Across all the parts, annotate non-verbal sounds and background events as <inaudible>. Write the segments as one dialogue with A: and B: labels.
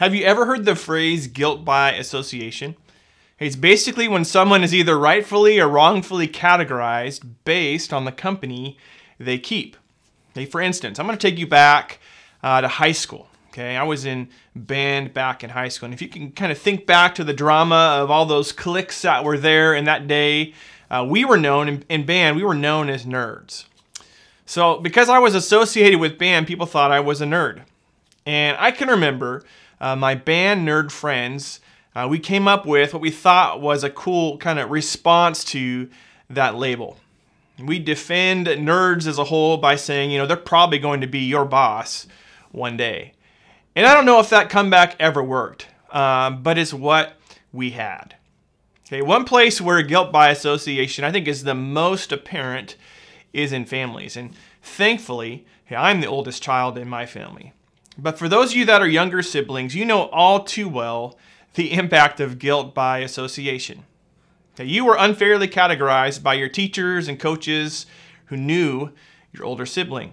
A: Have you ever heard the phrase guilt by association? It's basically when someone is either rightfully or wrongfully categorized based on the company they keep. Hey, for instance, I'm going to take you back uh, to high school. Okay, I was in band back in high school, and if you can kind of think back to the drama of all those cliques that were there in that day, uh, we were known in, in band. We were known as nerds. So because I was associated with band, people thought I was a nerd, and I can remember uh, my band nerd friends, uh, we came up with what we thought was a cool kind of response to that label. We defend nerds as a whole by saying, you know, they're probably going to be your boss one day. And I don't know if that comeback ever worked, um, but it's what we had. Okay, one place where guilt by association I think is the most apparent is in families. And thankfully, I'm the oldest child in my family. But for those of you that are younger siblings, you know all too well the impact of guilt by association. Okay, you were unfairly categorized by your teachers and coaches who knew your older sibling.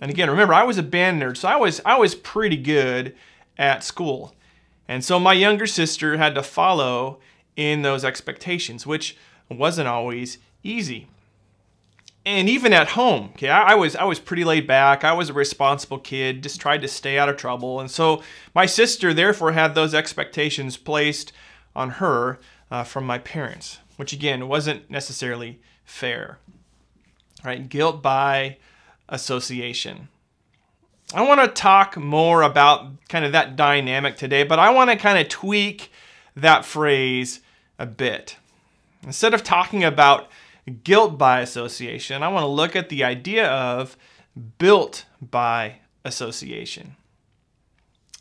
A: And again, remember, I was a band nerd, so I was, I was pretty good at school. And so my younger sister had to follow in those expectations, which wasn't always easy and even at home, okay, I, I, was I was pretty laid back. I was a responsible kid, just tried to stay out of trouble, and so my sister therefore had those expectations placed on her uh, from my parents, which again wasn't necessarily fair. Right? guilt by association. I want to talk more about kind of that dynamic today, but I want to kind of tweak that phrase a bit. Instead of talking about guilt by association. I want to look at the idea of built by association.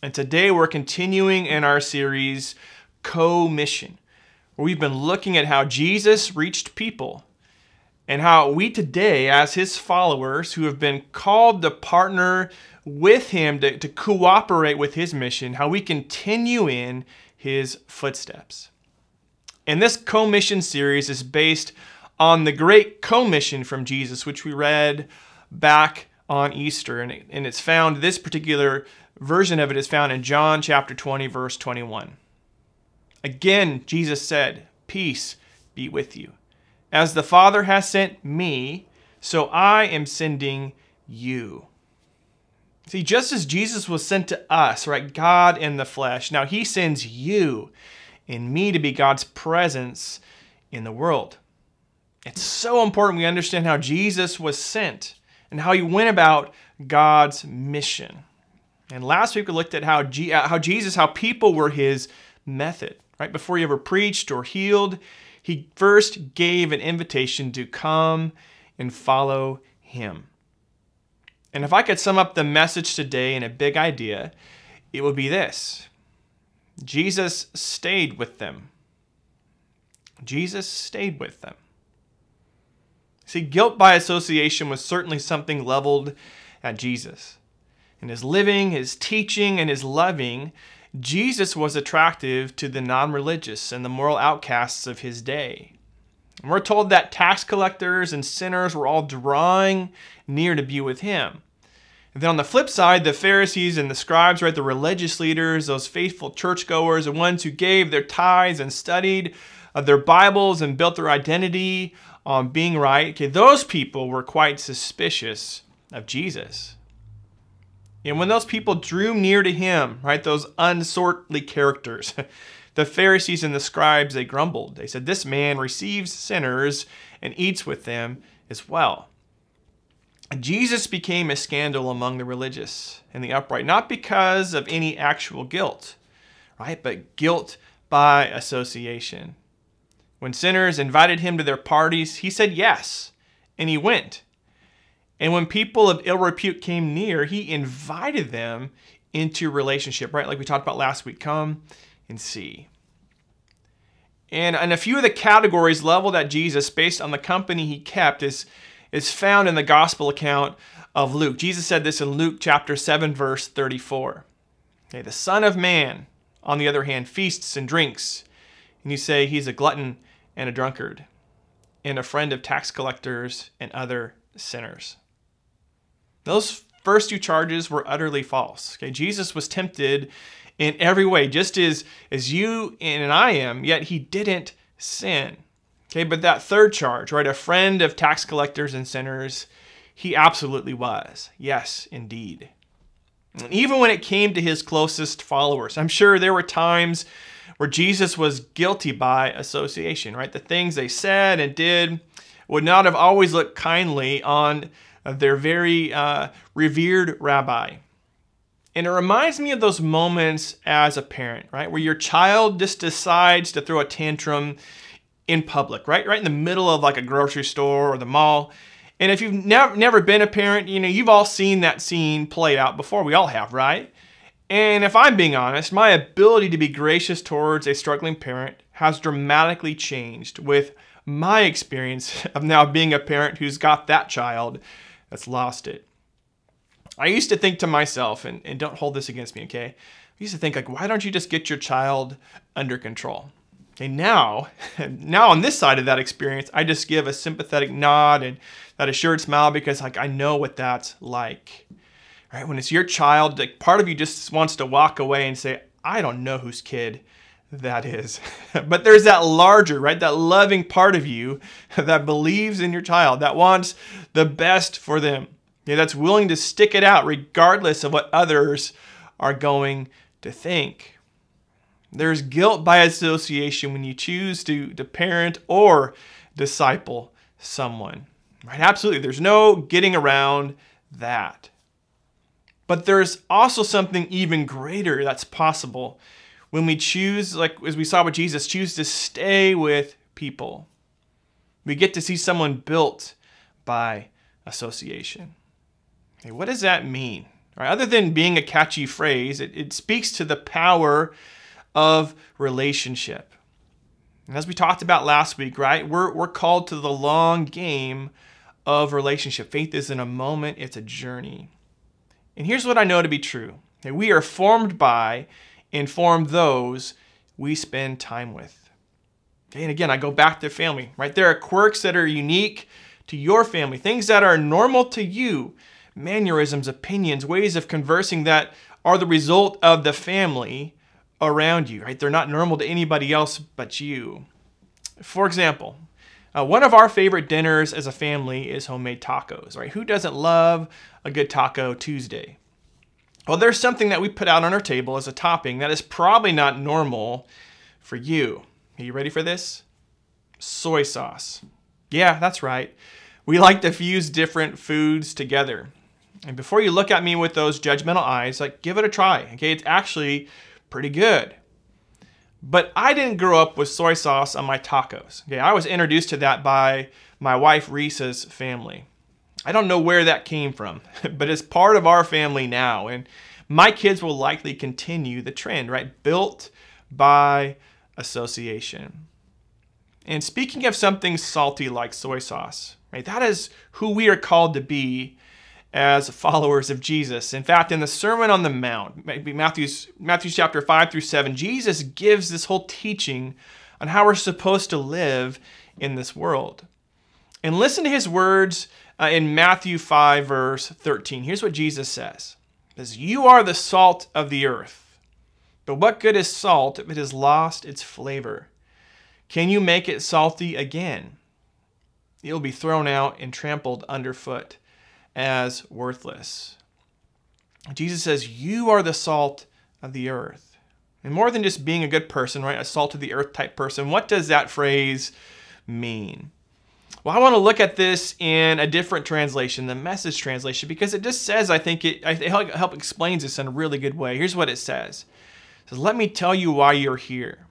A: And today we're continuing in our series, Co-Mission, where we've been looking at how Jesus reached people and how we today, as his followers who have been called to partner with him, to, to cooperate with his mission, how we continue in his footsteps. And this co-mission series is based on the Great Commission from Jesus, which we read back on Easter. And, it, and it's found, this particular version of it is found in John chapter 20, verse 21. Again, Jesus said, Peace be with you. As the Father has sent me, so I am sending you. See, just as Jesus was sent to us, right? God in the flesh, now he sends you and me to be God's presence in the world. It's so important we understand how Jesus was sent and how he went about God's mission. And last week we looked at how, G uh, how Jesus, how people were his method, right? Before he ever preached or healed, he first gave an invitation to come and follow him. And if I could sum up the message today in a big idea, it would be this Jesus stayed with them. Jesus stayed with them. See, guilt by association was certainly something leveled at Jesus. In his living, his teaching, and his loving, Jesus was attractive to the non religious and the moral outcasts of his day. And we're told that tax collectors and sinners were all drawing near to be with him. And then on the flip side, the Pharisees and the scribes, right, the religious leaders, those faithful churchgoers, the ones who gave their tithes and studied their Bibles and built their identity on um, being right, okay, those people were quite suspicious of Jesus. And when those people drew near to him, right, those unsortly characters, <laughs> the Pharisees and the scribes, they grumbled. They said, This man receives sinners and eats with them as well. Jesus became a scandal among the religious and the upright, not because of any actual guilt, right, but guilt by association. When sinners invited him to their parties, he said yes, and he went. And when people of ill repute came near, he invited them into relationship, right? Like we talked about last week. Come and see. And a few of the categories leveled at Jesus based on the company he kept is, is found in the gospel account of Luke. Jesus said this in Luke chapter 7, verse 34. Okay, the Son of Man, on the other hand, feasts and drinks. And you say he's a glutton and a drunkard, and a friend of tax collectors and other sinners. Those first two charges were utterly false. Okay, Jesus was tempted in every way, just as, as you and I am, yet he didn't sin. Okay, but that third charge, right, a friend of tax collectors and sinners, he absolutely was. Yes, indeed. And even when it came to his closest followers, I'm sure there were times where Jesus was guilty by association, right? The things they said and did would not have always looked kindly on their very uh, revered rabbi. And it reminds me of those moments as a parent, right? Where your child just decides to throw a tantrum in public, right? Right in the middle of like a grocery store or the mall. And if you've never never been a parent, you know, you've all seen that scene play out before. We all have, right? And if I'm being honest, my ability to be gracious towards a struggling parent has dramatically changed with my experience <laughs> of now being a parent who's got that child that's lost it. I used to think to myself, and, and don't hold this against me, okay? I used to think like, why don't you just get your child under control? And now, <laughs> now on this side of that experience, I just give a sympathetic nod and that assured smile because like I know what that's like right? When it's your child, like part of you just wants to walk away and say, I don't know whose kid that is. <laughs> but there's that larger, right? That loving part of you that believes in your child, that wants the best for them. Yeah, that's willing to stick it out regardless of what others are going to think. There's guilt by association when you choose to, to parent or disciple someone. Right? Absolutely. There's no getting around that. But there's also something even greater that's possible when we choose, like as we saw with Jesus, choose to stay with people. We get to see someone built by association. what does that mean? Right, other than being a catchy phrase, it, it speaks to the power of relationship. And as we talked about last week, right, we're, we're called to the long game of relationship. Faith isn't a moment, it's a journey. And here's what I know to be true that we are formed by and form those we spend time with. Okay, and again, I go back to family, right? There are quirks that are unique to your family, things that are normal to you, mannerisms, opinions, ways of conversing that are the result of the family around you, right? They're not normal to anybody else but you. For example, uh, one of our favorite dinners as a family is homemade tacos, right? Who doesn't love a good taco Tuesday? Well, there's something that we put out on our table as a topping that is probably not normal for you. Are you ready for this? Soy sauce. Yeah, that's right. We like to fuse different foods together. And before you look at me with those judgmental eyes, like give it a try. Okay, it's actually pretty good. But I didn't grow up with soy sauce on my tacos. Okay, I was introduced to that by my wife Reese's family. I don't know where that came from, <laughs> but it's part of our family now. And my kids will likely continue the trend, right? Built by association. And speaking of something salty like soy sauce, right? That is who we are called to be as followers of Jesus. In fact, in the Sermon on the Mount, Matthew's, Matthew's chapter 5 through 7, Jesus gives this whole teaching on how we're supposed to live in this world. And listen to his words uh, in Matthew 5, verse 13. Here's what Jesus says. He says, You are the salt of the earth. But what good is salt if it has lost its flavor? Can you make it salty again? It'll be thrown out and trampled underfoot as worthless. Jesus says, You are the salt of the earth. And more than just being a good person, right? A salt of the earth type person, what does that phrase mean? Well, I want to look at this in a different translation, the message translation, because it just says, I think it, it help, explains this in a really good way. Here's what it says. It says, let me tell you why you're here.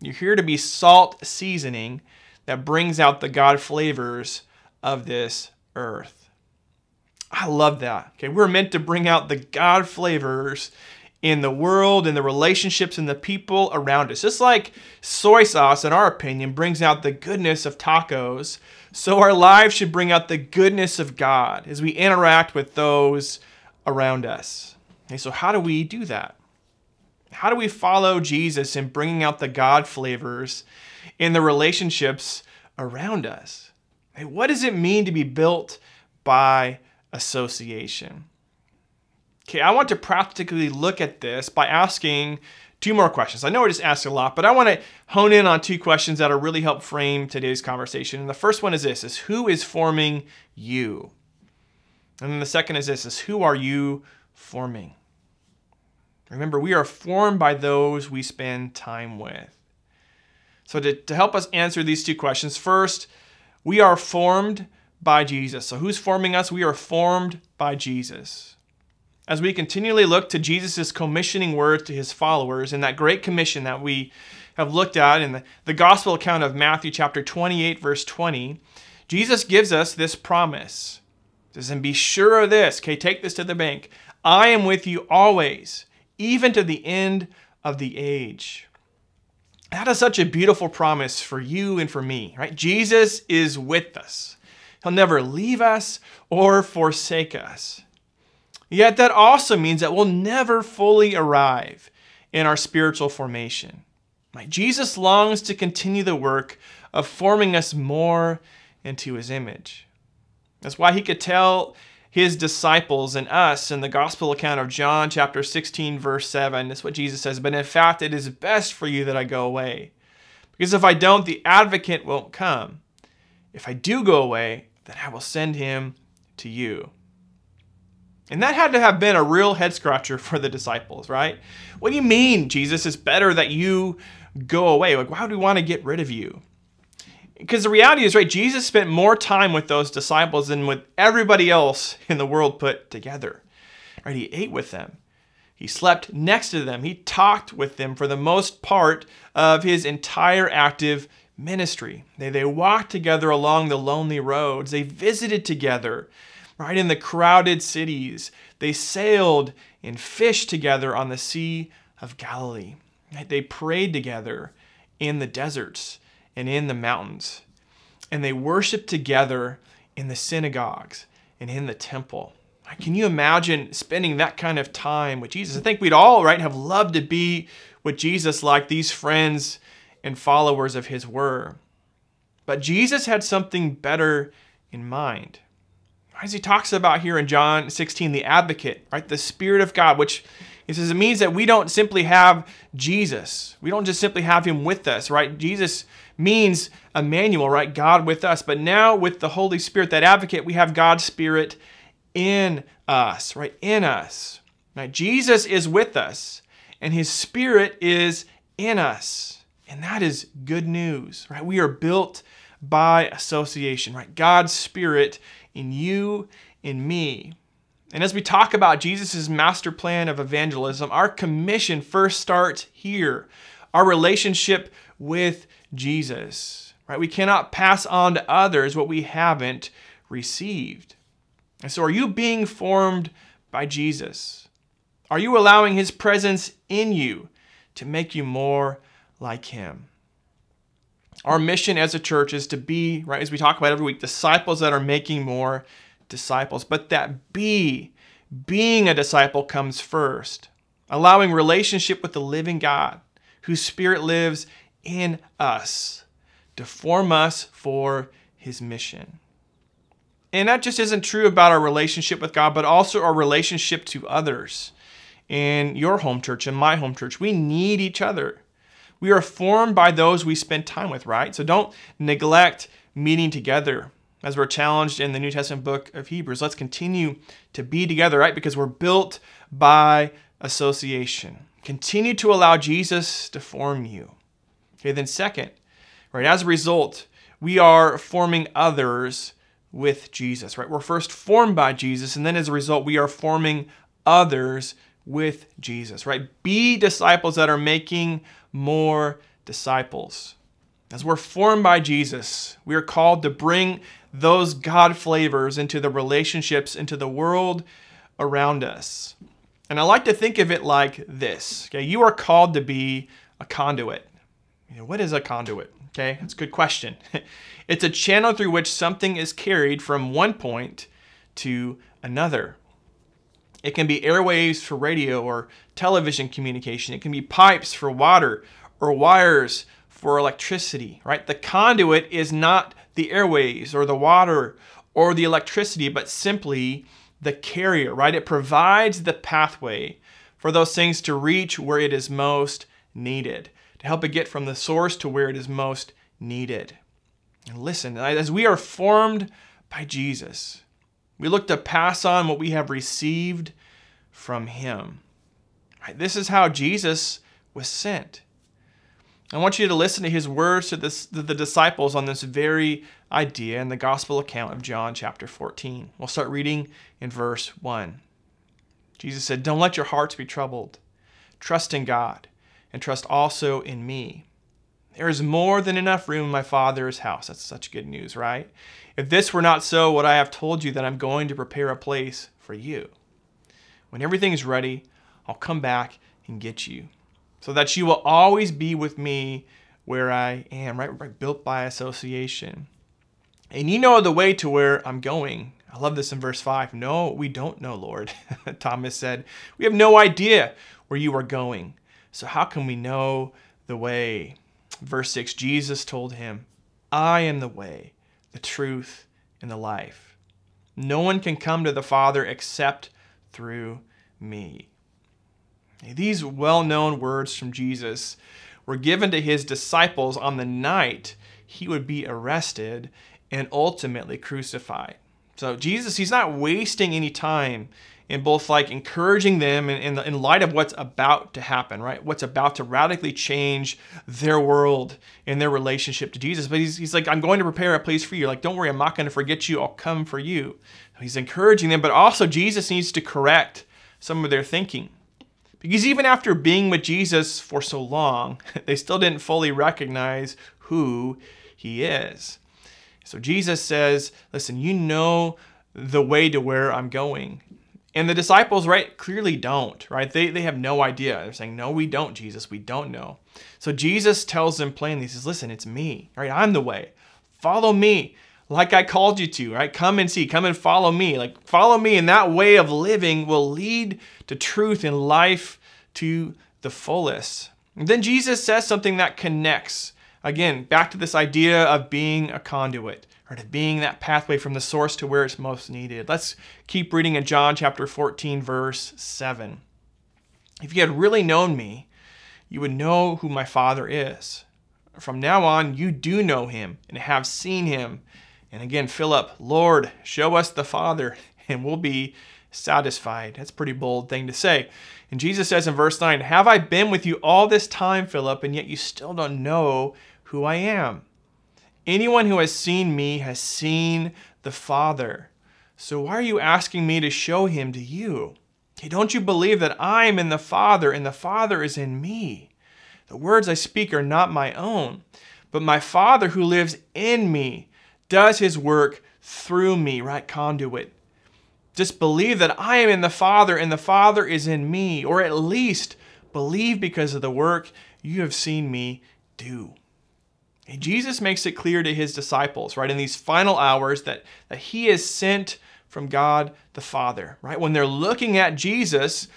A: You're here to be salt seasoning that brings out the God flavors of this earth. I love that. Okay, we're meant to bring out the God flavors in the world and the relationships and the people around us. Just like soy sauce, in our opinion, brings out the goodness of tacos, so our lives should bring out the goodness of God as we interact with those around us. Okay, so how do we do that? How do we follow Jesus in bringing out the God flavors in the relationships around us? Hey, what does it mean to be built by association. Okay, I want to practically look at this by asking two more questions. I know I just asked a lot, but I want to hone in on two questions that'll really help frame today's conversation. And the first one is this, is who is forming you? And then the second is this, is who are you forming? Remember, we are formed by those we spend time with. So to, to help us answer these two questions, first, we are formed by Jesus. So who's forming us? We are formed by Jesus. As we continually look to Jesus' commissioning words to his followers and that great commission that we have looked at in the, the gospel account of Matthew chapter 28, verse 20, Jesus gives us this promise. He says, and be sure of this, okay, take this to the bank. I am with you always, even to the end of the age. That is such a beautiful promise for you and for me, right? Jesus is with us. He'll never leave us or forsake us. Yet that also means that we'll never fully arrive in our spiritual formation. Jesus longs to continue the work of forming us more into his image. That's why he could tell his disciples and us in the gospel account of John chapter 16 verse 7. That's what Jesus says, but in fact it is best for you that I go away. Because if I don't, the advocate won't come. If I do go away, then I will send him to you. And that had to have been a real head scratcher for the disciples, right? What do you mean, Jesus? It's better that you go away. Like, why would we want to get rid of you? Because the reality is, right, Jesus spent more time with those disciples than with everybody else in the world put together. Right? He ate with them. He slept next to them. He talked with them for the most part of his entire active ministry. They, they walked together along the lonely roads. They visited together, right, in the crowded cities. They sailed and fished together on the Sea of Galilee. They prayed together in the deserts and in the mountains. And they worshiped together in the synagogues and in the temple. Can you imagine spending that kind of time with Jesus? I think we'd all, right, have loved to be with Jesus like these friends and followers of his were. But Jesus had something better in mind. As he talks about here in John 16, the advocate, right? The Spirit of God, which he says it means that we don't simply have Jesus. We don't just simply have him with us, right? Jesus means Emmanuel, right? God with us. But now with the Holy Spirit, that advocate, we have God's Spirit in us, right? In us. Now, Jesus is with us, and his Spirit is in us. And that is good news, right? We are built by association, right? God's Spirit in you, in me. And as we talk about Jesus' master plan of evangelism, our commission first starts here our relationship with Jesus, right? We cannot pass on to others what we haven't received. And so, are you being formed by Jesus? Are you allowing his presence in you to make you more like him. Our mission as a church is to be, right, as we talk about every week, disciples that are making more disciples. But that be, being a disciple comes first, allowing relationship with the living God, whose spirit lives in us, to form us for his mission. And that just isn't true about our relationship with God, but also our relationship to others in your home church and my home church. We need each other. We are formed by those we spend time with, right? So don't neglect meeting together as we're challenged in the New Testament book of Hebrews. Let's continue to be together, right? Because we're built by association. Continue to allow Jesus to form you. Okay, then second, right, as a result, we are forming others with Jesus, right? We're first formed by Jesus, and then as a result, we are forming others with Jesus, right? Be disciples that are making more disciples. As we're formed by Jesus, we are called to bring those God flavors into the relationships, into the world around us. And I like to think of it like this. Okay, you are called to be a conduit. You know, what is a conduit? Okay, that's a good question. <laughs> it's a channel through which something is carried from one point to another. It can be airwaves for radio or television communication. It can be pipes for water or wires for electricity, right? The conduit is not the airwaves or the water or the electricity, but simply the carrier, right? It provides the pathway for those things to reach where it is most needed, to help it get from the source to where it is most needed. And listen, as we are formed by Jesus, we look to pass on what we have received from him. This is how Jesus was sent. I want you to listen to his words to, this, to the disciples on this very idea in the gospel account of John chapter 14. We'll start reading in verse 1. Jesus said, Don't let your hearts be troubled. Trust in God and trust also in me. There is more than enough room in my Father's house. That's such good news, right? If this were not so, would I have told you that I'm going to prepare a place for you? When everything is ready, I'll come back and get you, so that you will always be with me where I am, right? Right? built by association. And you know the way to where I'm going. I love this in verse 5. No, we don't know, Lord. <laughs> Thomas said, We have no idea where you are going. So how can we know the way? Verse 6 Jesus told him, I am the way, the truth, and the life. No one can come to the Father except through me. These well known words from Jesus were given to his disciples on the night he would be arrested and ultimately crucified. So Jesus, he's not wasting any time in both like encouraging them in, in, the, in, light of what's about to happen, right? What's about to radically change their world and their relationship to Jesus. But he's, he's like, I'm going to prepare a place for you. Like, don't worry, I'm not going to forget you. I'll come for you. He's encouraging them, but also Jesus needs to correct some of their thinking. Because even after being with Jesus for so long, <laughs> they still didn't fully recognize who he is. So Jesus says, Listen, you know the way to where I'm going. And the disciples, right, clearly don't, right? They, they have no idea. They're saying, no, we don't, Jesus. We don't know. So Jesus tells them plainly, he says, listen, it's me, right? I'm the way. Follow me like I called you to, right? Come and see, come and follow me. Like, follow me, and that way of living will lead to truth and life to the fullest. And then Jesus says something that connects. Again, back to this idea of being a conduit or to being that pathway from the source to where it's most needed. Let's keep reading in John chapter 14, verse 7. If you had really known me, you would know who my Father is. From now on, you do know him and have seen him. And again, Philip, Lord, show us the Father, <laughs> and we'll be satisfied. That's a pretty bold thing to say. And Jesus says in verse 9, Have I been with you all this time, Philip, and yet you still don't know who I am? Anyone who has seen me has seen the Father. So why are you asking me to show him to you? Hey, don't you believe that I am in the Father and the Father is in me? The words I speak are not my own, but my Father who lives in me does his work through me, right conduit. Just believe that I am in the Father and the Father is in me, or at least believe because of the work you have seen me do. Jesus makes it clear to his disciples, right, in these final hours that, that he is sent from God the Father, right? When they're looking at Jesus,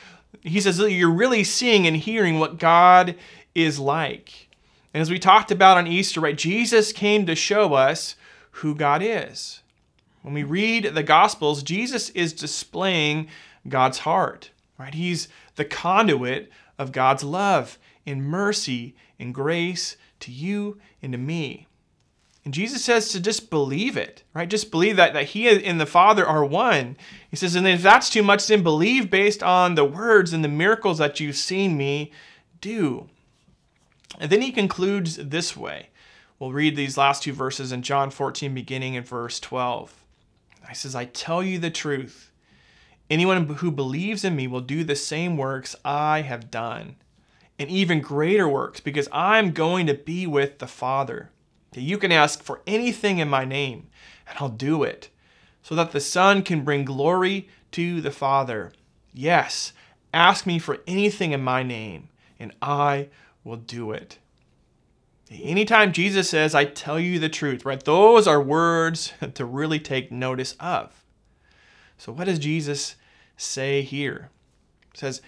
A: he says, You're really seeing and hearing what God is like. And as we talked about on Easter, right, Jesus came to show us who God is. When we read the Gospels, Jesus is displaying God's heart, right? He's the conduit of God's love and mercy, and grace, to you and to me. And Jesus says to just believe it, right? Just believe that, that He and the Father are one. He says, and if that's too much, then believe based on the words and the miracles that you've seen me do. And then He concludes this way. We'll read these last two verses in John 14, beginning in verse 12. He says, I tell you the truth. Anyone who believes in me will do the same works I have done and even greater works because I'm going to be with the Father. You can ask for anything in my name, and I'll do it, so that the Son can bring glory to the Father. Yes, ask me for anything in my name, and I will do it. Anytime Jesus says, I tell you the truth, right? Those are words <laughs> to really take notice of. So what does Jesus say here? It says,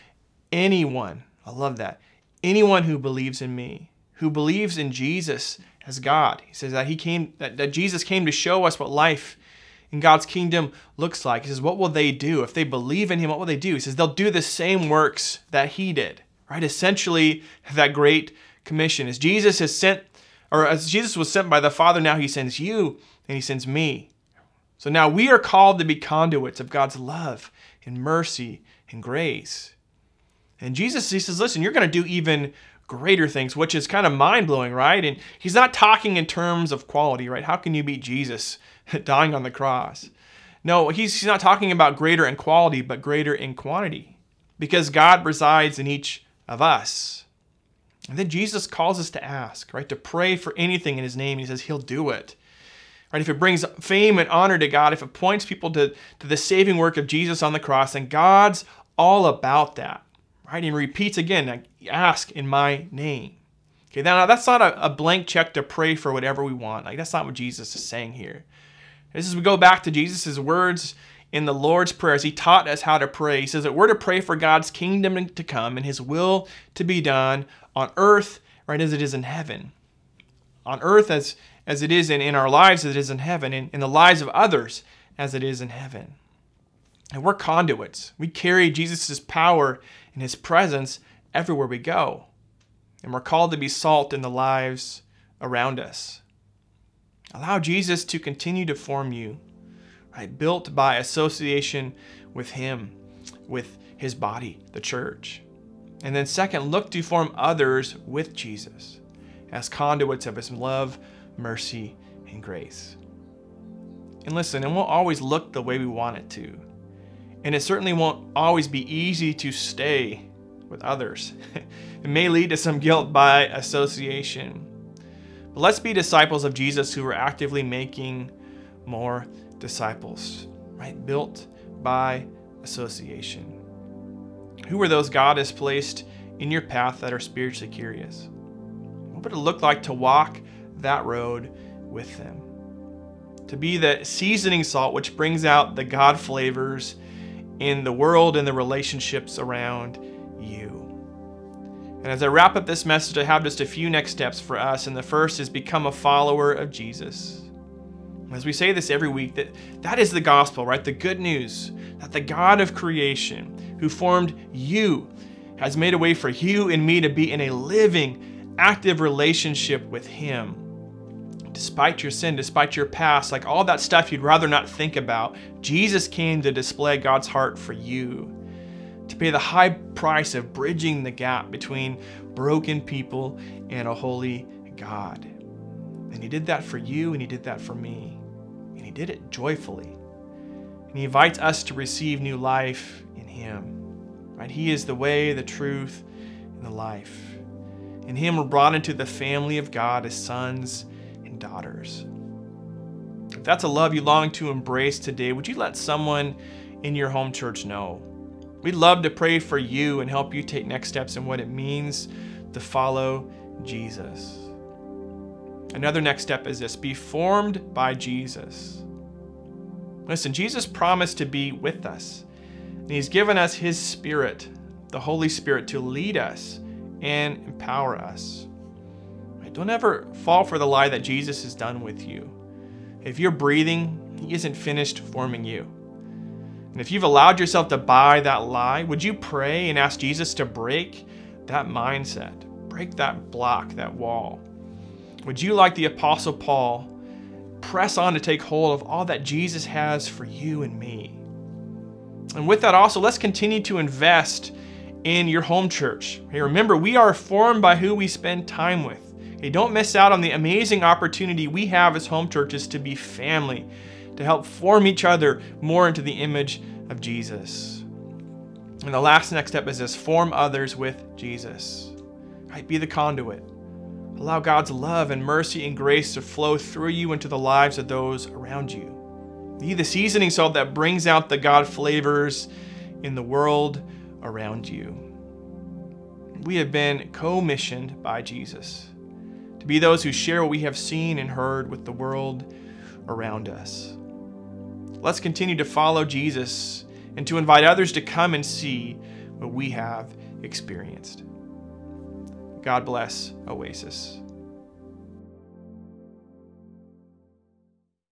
A: anyone, I love that, Anyone who believes in me, who believes in Jesus as God, he says that he came, that, that Jesus came to show us what life in God's kingdom looks like. He says, what will they do? If they believe in him, what will they do? He says, they'll do the same works that he did, right? Essentially, that great commission is Jesus has sent, or as Jesus was sent by the Father, now he sends you and he sends me. So now we are called to be conduits of God's love and mercy and grace. And Jesus, he says, listen, you're going to do even greater things, which is kind of mind blowing, right? And he's not talking in terms of quality, right? How can you beat Jesus <laughs> dying on the cross? No, he's, he's not talking about greater in quality, but greater in quantity because God resides in each of us. And then Jesus calls us to ask, right? To pray for anything in his name. He says he'll do it. Right? If it brings fame and honor to God, if it points people to, to the saving work of Jesus on the cross, then God's all about that right? And repeats again, ask in my name. Okay, now that's not a, a, blank check to pray for whatever we want. Like that's not what Jesus is saying here. This is we go back to Jesus' words in the Lord's Prayer as he taught us how to pray. He says that we're to pray for God's kingdom to come and his will to be done on earth, right, as it is in heaven. On earth as as it is in, in our lives as it is in heaven, and in the lives of others as it is in heaven. And we're conduits. We carry Jesus' power and His presence everywhere we go. And we're called to be salt in the lives around us. Allow Jesus to continue to form you, right? Built by association with Him, with His body, the church. And then, second, look to form others with Jesus as conduits of His love, mercy, and grace. And listen, and we'll always look the way we want it to. And it certainly won't always be easy to stay with others. <laughs> it may lead to some guilt by association. But let's be disciples of Jesus who are actively making more disciples, right? Built by association. Who are those God has placed in your path that are spiritually curious? What would it look like to walk that road with them? To be the seasoning salt which brings out the God flavors in the world and the relationships around you. And as I wrap up this message, I have just a few next steps for us. And the first is become a follower of Jesus. As we say this every week, that that is the gospel, right? The good news that the God of creation who formed you has made a way for you and me to be in a living, active relationship with him despite your sin, despite your past, like all that stuff you'd rather not think about, Jesus came to display God's heart for you, to pay the high price of bridging the gap between broken people and a holy God. And He did that for you, and He did that for me. And He did it joyfully. And He invites us to receive new life in Him. Right? He is the way, the truth, and the life. In Him, we're brought into the family of God as sons and daughters. If that's a love you long to embrace today, would you let someone in your home church know? We'd love to pray for you and help you take next steps in what it means to follow Jesus. Another next step is this be formed by Jesus. Listen, Jesus promised to be with us, and He's given us His Spirit, the Holy Spirit, to lead us and empower us. Don't ever fall for the lie that Jesus is done with you. If you're breathing, He isn't finished forming you. And if you've allowed yourself to buy that lie, would you pray and ask Jesus to break that mindset, break that block, that wall? Would you, like the Apostle Paul, press on to take hold of all that Jesus has for you and me? And with that, also, let's continue to invest in your home church. Hey, remember, we are formed by who we spend time with. Hey, don't miss out on the amazing opportunity we have as home churches to be family, to help form each other more into the image of Jesus. And the last next step is this form others with Jesus. Right? Be the conduit. Allow God's love and mercy and grace to flow through you into the lives of those around you. Be the seasoning salt that brings out the God flavors in the world around you. We have been commissioned by Jesus be those who share what we have seen and heard with the world around us. Let's continue to follow Jesus and to invite others to come and see what we have experienced. God bless Oasis.